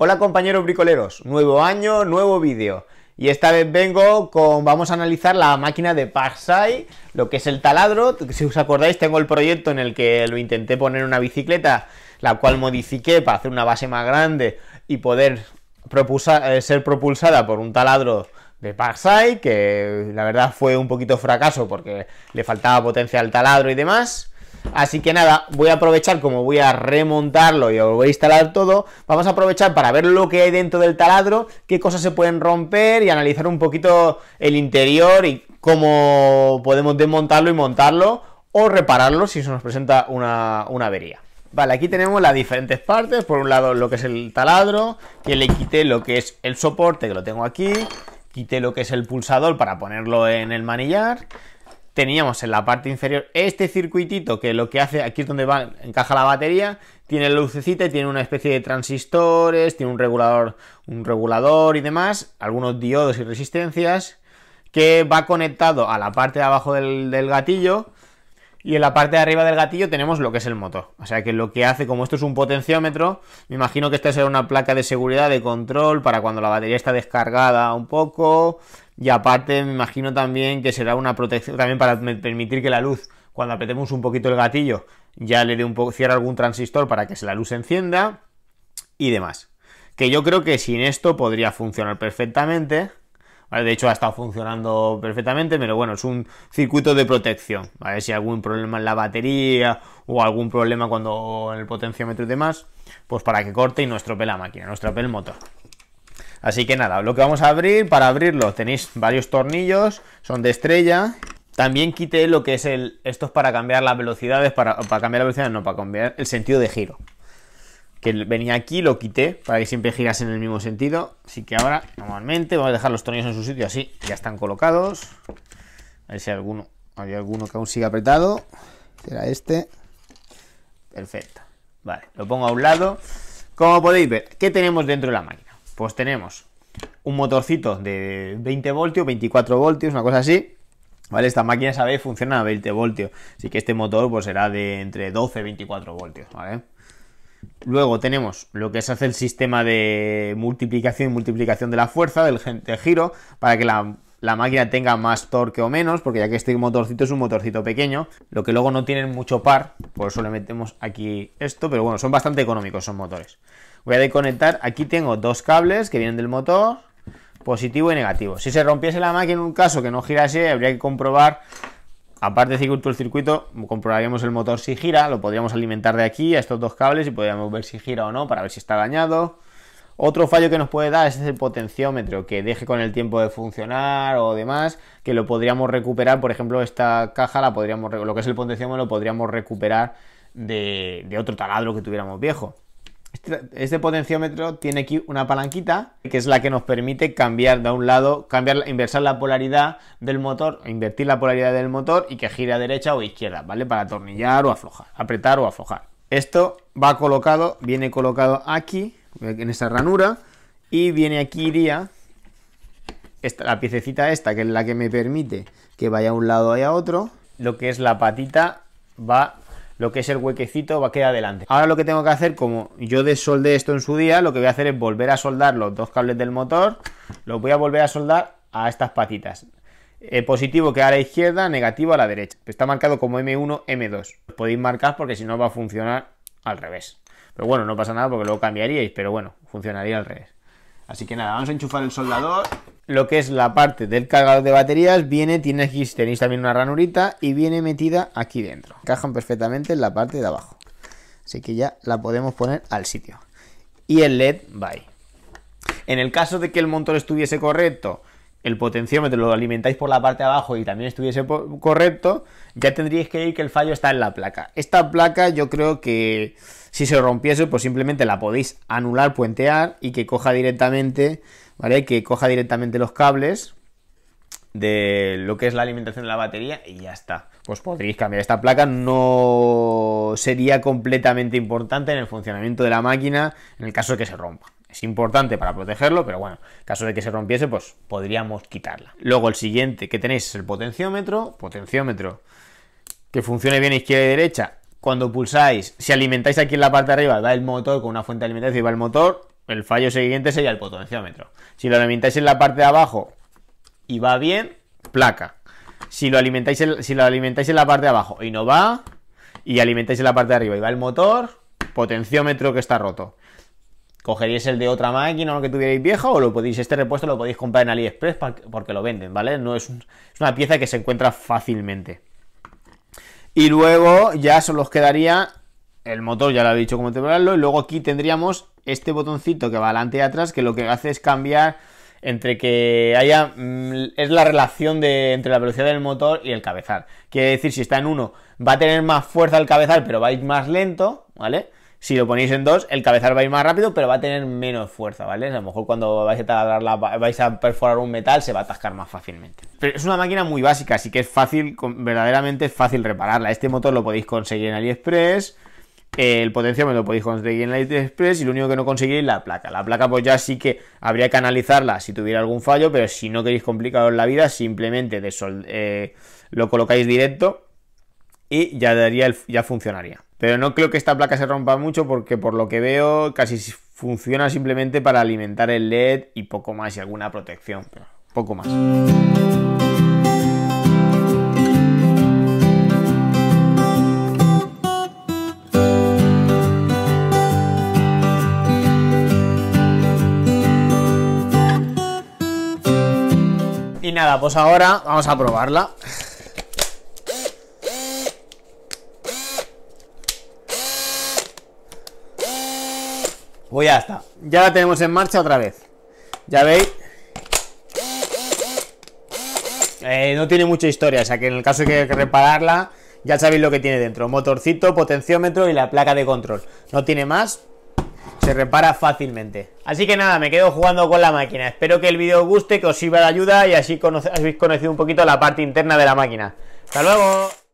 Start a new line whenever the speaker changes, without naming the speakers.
Hola compañeros bricoleros, nuevo año, nuevo vídeo. Y esta vez vengo con, vamos a analizar la máquina de Parkside, lo que es el taladro. Si os acordáis, tengo el proyecto en el que lo intenté poner una bicicleta, la cual modifiqué para hacer una base más grande y poder eh, ser propulsada por un taladro de Parkside, que la verdad fue un poquito fracaso porque le faltaba potencia al taladro y demás. Así que nada, voy a aprovechar, como voy a remontarlo y os voy a instalar todo, vamos a aprovechar para ver lo que hay dentro del taladro, qué cosas se pueden romper y analizar un poquito el interior y cómo podemos desmontarlo y montarlo o repararlo si se nos presenta una, una avería. Vale, aquí tenemos las diferentes partes, por un lado lo que es el taladro, que le quité lo que es el soporte, que lo tengo aquí, quité lo que es el pulsador para ponerlo en el manillar, teníamos en la parte inferior este circuitito que lo que hace, aquí es donde va, encaja la batería, tiene lucecita y tiene una especie de transistores, tiene un regulador, un regulador y demás, algunos diodos y resistencias, que va conectado a la parte de abajo del, del gatillo y en la parte de arriba del gatillo tenemos lo que es el motor. O sea que lo que hace, como esto es un potenciómetro, me imagino que esta será una placa de seguridad, de control, para cuando la batería está descargada un poco. Y aparte me imagino también que será una protección, también para permitir que la luz, cuando apretemos un poquito el gatillo, ya le dé un poco, cierre algún transistor para que la luz se encienda y demás. Que yo creo que sin esto podría funcionar perfectamente. De hecho ha estado funcionando perfectamente, pero bueno, es un circuito de protección, ver Si algún problema en la batería o algún problema cuando en el potenciómetro y demás, pues para que corte y no estropee la máquina, no estropee el motor. Así que nada, lo que vamos a abrir, para abrirlo tenéis varios tornillos, son de estrella. También quité lo que es el... Esto es para cambiar las velocidades, para, para cambiar la velocidad, no, para cambiar el sentido de giro que venía aquí, lo quité para que siempre girase en el mismo sentido. Así que ahora, normalmente, vamos a dejar los tornillos en su sitio así, ya están colocados. A ver si hay alguno, hay alguno que aún sigue apretado. Este era este. Perfecto. Vale, lo pongo a un lado. Como podéis ver, ¿qué tenemos dentro de la máquina? Pues tenemos un motorcito de 20 voltios, 24 voltios, una cosa así. ¿Vale? Esta máquina, sabéis, funciona a 20 voltios. Así que este motor pues será de entre 12 y 24 voltios, ¿vale? Luego tenemos lo que se hace el sistema de multiplicación y multiplicación de la fuerza del giro para que la, la, máquina tenga más torque o menos, porque ya que este motorcito es un motorcito pequeño, lo que luego no tienen mucho par, por eso le metemos aquí esto, pero bueno, son bastante económicos, son motores. Voy a desconectar, aquí tengo dos cables que vienen del motor, positivo y negativo. Si se rompiese la máquina en un caso que no girase, habría que comprobar Aparte de circuito el circuito, comprobaríamos el motor si gira, lo podríamos alimentar de aquí a estos dos cables y podríamos ver si gira o no para ver si está dañado. Otro fallo que nos puede dar es el potenciómetro, que deje con el tiempo de funcionar o demás, que lo podríamos recuperar, por ejemplo, esta caja la podríamos, lo que es el potenciómetro lo podríamos recuperar de otro taladro que tuviéramos viejo. Este, este potenciómetro tiene aquí una palanquita que es la que nos permite cambiar de un lado, cambiar, inversar la polaridad del motor, invertir la polaridad del motor y que gire a derecha o izquierda, ¿vale? Para atornillar o aflojar, apretar o aflojar. Esto va colocado, viene colocado aquí, en esa ranura, y viene aquí iría esta, la piececita esta, que es la que me permite que vaya a un lado y a otro, lo que es la patita va lo que es el huequecito va a quedar adelante. Ahora lo que tengo que hacer, como yo desoldé esto en su día, lo que voy a hacer es volver a soldar los dos cables del motor, los voy a volver a soldar a estas patitas. Eh, positivo que a la izquierda, negativo a la derecha. Está marcado como M1, M2. podéis marcar porque si no va a funcionar al revés. Pero bueno, no pasa nada porque luego cambiaríais, pero bueno, funcionaría al revés. Así que nada, vamos a enchufar el soldador lo que es la parte del cargador de baterías viene, tiene aquí, tenéis también una ranurita y viene metida aquí dentro. Encajan perfectamente en la parte de abajo. Así que ya la podemos poner al sitio. Y el LED va En el caso de que el motor estuviese correcto, el potenciómetro lo alimentáis por la parte de abajo y también estuviese correcto, ya tendríais que ir que el fallo está en la placa. Esta placa yo creo que si se rompiese, pues simplemente la podéis anular, puentear y que coja directamente ¿vale? Que coja directamente los cables de lo que es la alimentación de la batería y ya está. Pues podríais cambiar esta placa, no sería completamente importante en el funcionamiento de la máquina en el caso de que se rompa. Es importante para protegerlo, pero bueno, en caso de que se rompiese, pues podríamos quitarla. Luego el siguiente que tenéis es el potenciómetro, potenciómetro que funcione bien izquierda y derecha. Cuando pulsáis, si alimentáis aquí en la parte de arriba, va el motor con una fuente de alimentación y va el motor el fallo siguiente sería el potenciómetro. Si lo alimentáis en la parte de abajo y va bien, placa. Si lo alimentáis en, si lo en la parte de abajo y no va, y alimentáis en la parte de arriba y va el motor, potenciómetro que está roto. Cogeríais el de otra máquina lo que tuvierais viejo o lo podéis, este repuesto lo podéis comprar en AliExpress porque lo venden, ¿vale? No es, es una pieza que se encuentra fácilmente. Y luego ya solo os quedaría el motor ya lo he dicho cómo temperarlo, y luego aquí tendríamos este botoncito que va adelante y atrás, que lo que hace es cambiar entre que haya... Mm, es la relación de, entre la velocidad del motor y el cabezal. Quiere decir, si está en 1, va a tener más fuerza el cabezal, pero va a ir más lento, ¿vale? Si lo ponéis en 2, el cabezal va a ir más rápido, pero va a tener menos fuerza, ¿vale? A lo mejor cuando vais a, vais a perforar un metal se va a atascar más fácilmente. Pero es una máquina muy básica, así que es fácil, verdaderamente es fácil repararla. Este motor lo podéis conseguir en AliExpress, el me lo podéis conseguir en Express y lo único que no conseguiréis es la placa. La placa pues ya sí que habría que analizarla si tuviera algún fallo, pero si no queréis complicaros la vida, simplemente eh, lo colocáis directo y ya, daría ya funcionaría. Pero no creo que esta placa se rompa mucho porque por lo que veo casi funciona simplemente para alimentar el LED y poco más y alguna protección, poco más. nada, pues ahora vamos a probarla. Voy pues ya Ya la tenemos en marcha otra vez. Ya veis. Eh, no tiene mucha historia, o sea que en el caso de que repararla, ya sabéis lo que tiene dentro. Motorcito, potenciómetro y la placa de control. No tiene más, se repara fácilmente. Así que nada, me quedo jugando con la máquina. Espero que el vídeo os guste, que os sirva de ayuda y así habéis conocido un poquito la parte interna de la máquina. ¡Hasta luego!